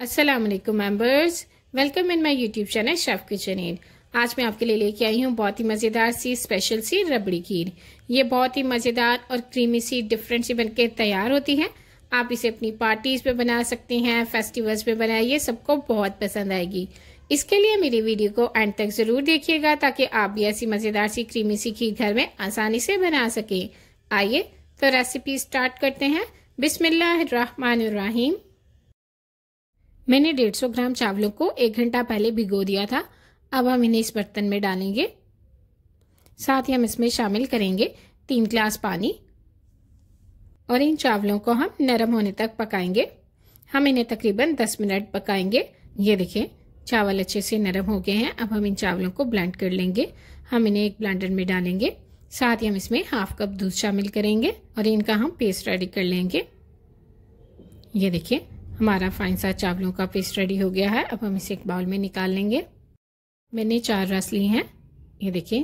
Aslam members welcome in my YouTube channel chef kitchen एड आज मैं आपके लिए लेके आई हूँ बहुत ही मज़ेदार सी स्पेशल सी रबड़ी खीर ये बहुत ही मज़ेदार और क्रीमी सी डिफरेंट सी बनके तैयार होती है आप इसे अपनी पार्टीज़ पे बना सकते हैं फेस्टिवल्स पे बनाइए सबको बहुत पसंद आएगी इसके लिए मेरी वीडियो को एंड तक ज़रूर देखिएगा ताकि आप भी ऐसी मज़ेदार सी क्रीमी सी खीर घर में आसानी से बना सकें आइए तो रेसिपी स्टार्ट करते हैं बिसमिल्लर मैंने 150 ग्राम चावलों को एक घंटा पहले भिगो दिया था अब हम इन्हें इस बर्तन में डालेंगे साथ ही हम इसमें शामिल करेंगे तीन ग्लास पानी और इन चावलों को हम नरम होने तक पकाएंगे हम इन्हें तकरीबन 10 मिनट पकाएंगे ये देखें चावल अच्छे से नरम हो गए हैं अब हम इन चावलों को ब्लेंड कर लेंगे हम इन्हें एक ब्लेंडर में डालेंगे साथ ही हम इसमें हाफ कप दूध शामिल करेंगे और इनका हम पेस्ट रेडी कर लेंगे ये देखिए हमारा फाइन सा चावलों का पेस्ट रेडी हो गया है अब हम इसे एक बाउल में निकाल लेंगे मैंने चार रस ली हैं ये देखिए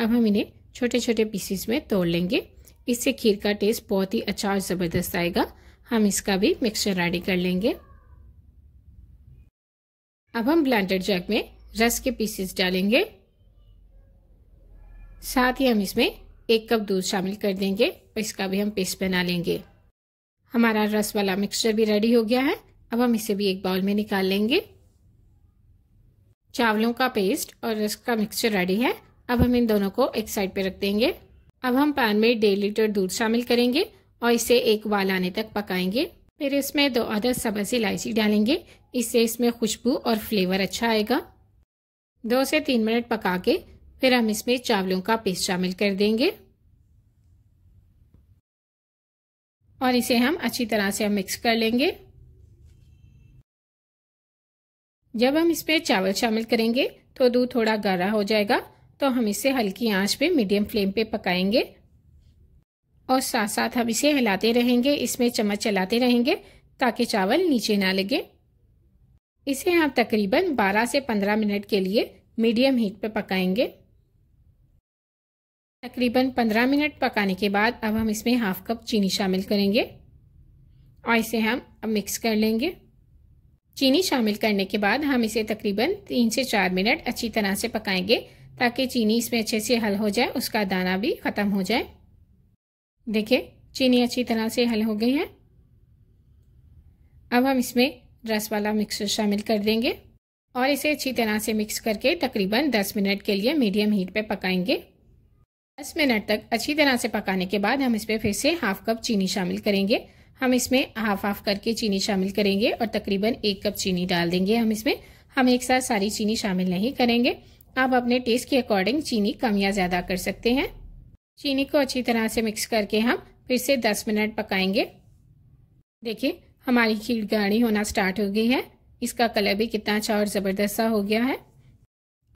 अब हम इन्हें छोटे छोटे पीसीस में तोड़ लेंगे इससे खीर का टेस्ट बहुत ही अच्छा और ज़बरदस्त आएगा हम इसका भी मिक्सचर रेडी कर लेंगे अब हम ब्लेंडर जग में रस के पीसेस डालेंगे साथ ही हम इसमें एक कप दूध शामिल कर देंगे और इसका भी हम पेस्ट बना लेंगे हमारा रस वाला मिक्सचर भी रेडी हो गया है अब हम इसे भी एक बाउल में निकाल लेंगे चावलों का पेस्ट और रस का मिक्सचर रेडी है अब हम इन दोनों को एक साइड पे रख देंगे अब हम पैन में डेढ़ लीटर दूध शामिल करेंगे और इसे एक बाल आने तक पकाएंगे फिर इसमें दो आधा सबज इलायची डालेंगे इससे इसमें खुशबू और फ्लेवर अच्छा आएगा दो से तीन मिनट पका के फिर हम इसमें चावलों का पेस्ट शामिल कर देंगे और इसे हम अच्छी तरह से मिक्स कर लेंगे जब हम इस पे चावल शामिल करेंगे तो दूध थोड़ा गाढ़ा हो जाएगा तो हम इसे हल्की आंच पे मीडियम फ्लेम पे पकाएंगे और साथ साथ हम इसे हिलाते रहेंगे इसमें चम्मच चलाते रहेंगे ताकि चावल नीचे ना लगे इसे हम तकरीबन 12 से 15 मिनट के लिए मीडियम हीट पे पकाएंगे तकरीबन 15 मिनट पकाने के बाद अब हम इसमें हाफ कप चीनी शामिल करेंगे और इसे हम अब मिक्स कर लेंगे चीनी शामिल करने के बाद हम इसे तकरीबन तीन से चार मिनट अच्छी तरह से पकाएंगे ताकि चीनी इसमें अच्छे से हल हो जाए उसका दाना भी ख़त्म हो जाए देखिए चीनी अच्छी तरह से हल हो गई है अब हम इसमें रस वाला मिक्सर शामिल कर देंगे और इसे अच्छी तरह से मिक्स करके तकरीबन 10 मिनट के लिए मीडियम हीट पे पकाएंगे दस मिनट तक अच्छी तरह से पकाने के बाद हम इसमें फिर से हाफ कप चीनी शामिल करेंगे हम इसमें हाफ हाफ करके चीनी शामिल करेंगे और तकरीबन एक कप चीनी डाल देंगे हम इसमें हम एक साथ सारी चीनी शामिल नहीं करेंगे आप अपने टेस्ट के अकॉर्डिंग चीनी कम या ज़्यादा कर सकते हैं चीनी को अच्छी तरह से मिक्स करके हम फिर से 10 मिनट पकाएंगे देखिए हमारी खीर गाढ़ी होना स्टार्ट हो गई है इसका कलर भी कितना अच्छा और ज़बरदस्त सा हो गया है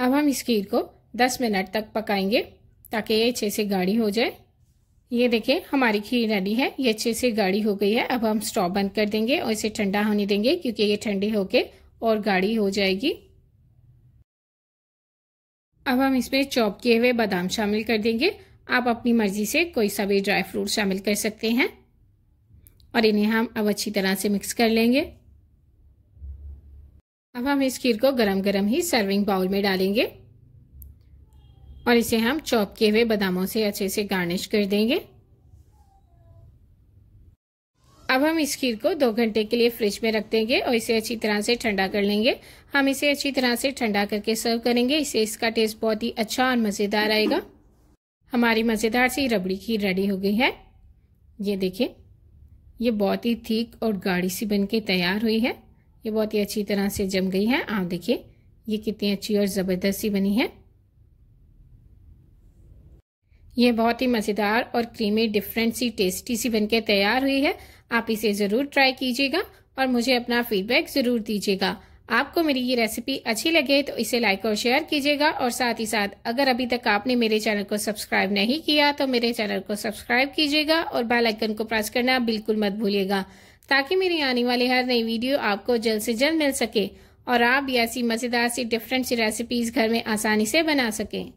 अब हम इस खीर को 10 मिनट तक पकाएंगे ताकि ये अच्छे से गाढ़ी हो जाए ये देखिए हमारी खीर रेडी है ये अच्छे से गाढ़ी हो गई है अब हम स्टॉव बंद कर देंगे और इसे ठंडा होने देंगे क्योंकि ये ठंडी होके और गाढ़ी हो जाएगी अब हम इसमें चॉप किए हुए बादाम शामिल कर देंगे आप अपनी मर्जी से कोई सा भी ड्राई फ्रूट शामिल कर सकते हैं और इन्हें हम अब अच्छी तरह से मिक्स कर लेंगे अब हम इस खीर को गरम गरम ही सर्विंग बाउल में डालेंगे और इसे हम चॉप किए हुए बादामों से अच्छे से गार्निश कर देंगे अब हम इस खीर को दो घंटे के लिए फ्रिज में रख देंगे और इसे अच्छी तरह से ठंडा कर लेंगे हम इसे अच्छी तरह से ठंडा करके सर्व करेंगे इसे इसका टेस्ट बहुत ही अच्छा और मज़ेदार आएगा हमारी मज़ेदार सी रबड़ी खीर रेडी हो गई है ये देखिए ये बहुत ही थीक और गाढ़ी सी बन के तैयार हुई है ये बहुत ही अच्छी तरह से जम गई है आप देखिए ये कितनी अच्छी और ज़बरदस्त सी बनी है ये बहुत ही मज़ेदार और क्रीमी डिफरेंट सी टेस्टी सी बनके तैयार हुई है आप इसे ज़रूर ट्राई कीजिएगा और मुझे अपना फीडबैक ज़रूर दीजिएगा आपको मेरी ये रेसिपी अच्छी लगे तो इसे लाइक और शेयर कीजिएगा और साथ ही साथ अगर अभी तक आपने मेरे चैनल को सब्सक्राइब नहीं किया तो मेरे चैनल को सब्सक्राइब कीजिएगा और बेल आइकन को प्रेस करना बिल्कुल मत भूलिएगा ताकि मेरी आने वाली हर नई वीडियो आपको जल्द से जल्द मिल सके और आप भी ऐसी मज़ेदार सी डिफरेंट सी रेसिपीज़ घर में आसानी से बना सकें